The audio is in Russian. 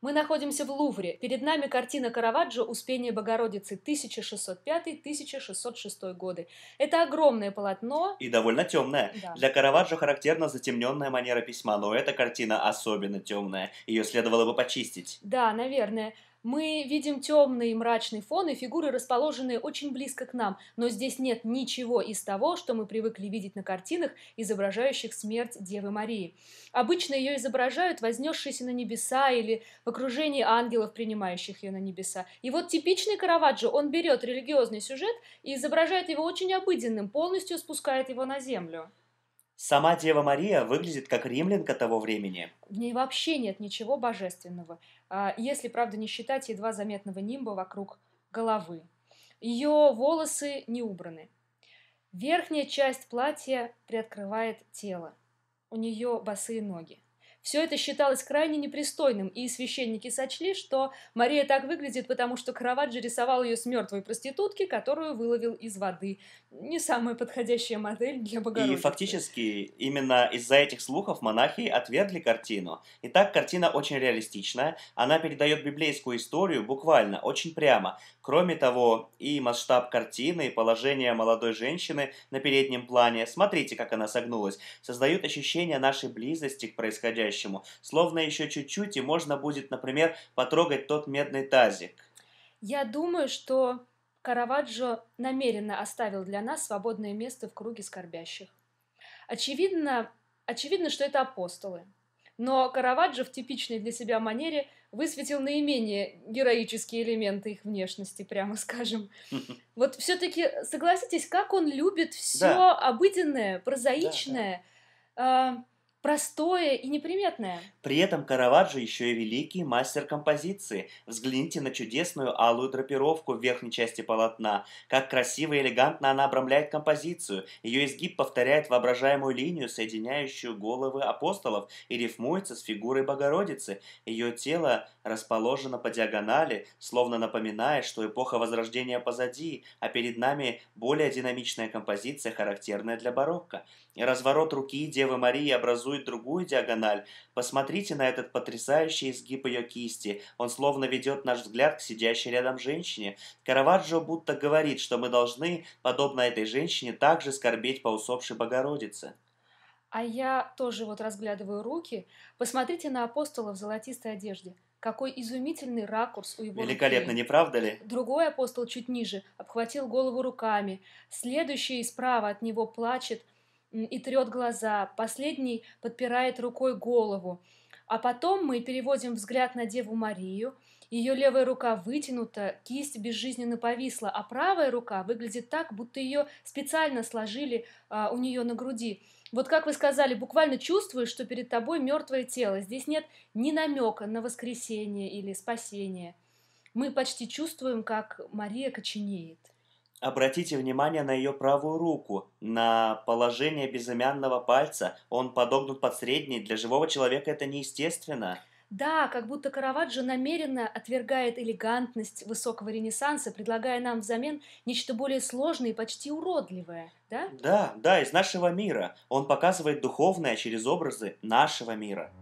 Мы находимся в Лувре. Перед нами картина Караваджо «Успение Богородицы» 1605-1606 годы. Это огромное полотно. И довольно темное. Да. Для Караваджо характерна затемненная манера письма, но эта картина особенно темная. Ее следовало бы почистить. Да, наверное мы видим темный и мрачный фон и фигуры, расположенные очень близко к нам, но здесь нет ничего из того, что мы привыкли видеть на картинах, изображающих смерть Девы Марии. Обычно ее изображают вознесшейся на небеса или в окружении ангелов, принимающих ее на небеса. И вот типичный Караваджо, он берет религиозный сюжет и изображает его очень обыденным, полностью спускает его на землю. Сама Дева Мария выглядит как римлянка того времени. В ней вообще нет ничего божественного, а, если, правда, не считать едва заметного нимба вокруг головы. Ее волосы не убраны. Верхняя часть платья приоткрывает тело. У нее босые ноги. Все это считалось крайне непристойным, и священники сочли, что Мария так выглядит, потому что Караваджо рисовал ее с мертвой проститутки, которую выловил из воды. Не самая подходящая модель для Богородицы. И фактически именно из-за этих слухов монахи отвергли картину. Итак, картина очень реалистичная, она передает библейскую историю буквально, очень прямо. Кроме того, и масштаб картины, и положение молодой женщины на переднем плане, смотрите, как она согнулась, создают ощущение нашей близости к происходящему по-настоящему. Словно еще чуть-чуть, и можно будет, например, потрогать тот медный тазик. Я думаю, что Караваджо намеренно оставил для нас свободное место в круге скорбящих. Очевидно, очевидно, что это апостолы. Но Караваджо в типичной для себя манере высветил наименее героические элементы их внешности, прямо скажем. Вот все-таки согласитесь, как он любит все да. обыденное, прозаичное. Да, да. А, простое и неприметное. При этом Караваджо еще и великий мастер композиции. Взгляните на чудесную алую драпировку в верхней части полотна. Как красиво и элегантно она обрамляет композицию. Ее изгиб повторяет воображаемую линию, соединяющую головы апостолов и рифмуется с фигурой Богородицы. Ее тело расположено по диагонали, словно напоминая, что эпоха Возрождения позади, а перед нами более динамичная композиция, характерная для барокко. Разворот руки Девы Марии образует образует другую диагональ. Посмотрите на этот потрясающий изгиб ее кисти. Он словно ведет наш взгляд к сидящей рядом женщине. Караваджо будто говорит, что мы должны, подобно этой женщине, также скорбеть по усопшей Богородице. А я тоже вот разглядываю руки. Посмотрите на апостола в золотистой одежде. Какой изумительный ракурс у его Великолепно, руки. не правда ли? Другой апостол чуть ниже обхватил голову руками. Следующий справа от него плачет – и трет глаза, последний подпирает рукой голову. А потом мы переводим взгляд на Деву Марию. Ее левая рука вытянута, кисть безжизненно повисла, а правая рука выглядит так, будто ее специально сложили а, у нее на груди. Вот как вы сказали, буквально чувствуешь, что перед тобой мертвое тело. Здесь нет ни намека на воскресение или спасение. Мы почти чувствуем, как Мария коченеет. Обратите внимание на ее правую руку, на положение безымянного пальца. Он подогнут под средний. Для живого человека это неестественно. Да, как будто Караваджо намеренно отвергает элегантность высокого ренессанса, предлагая нам взамен нечто более сложное и почти уродливое, да? Да, да, из нашего мира. Он показывает духовное через образы нашего мира.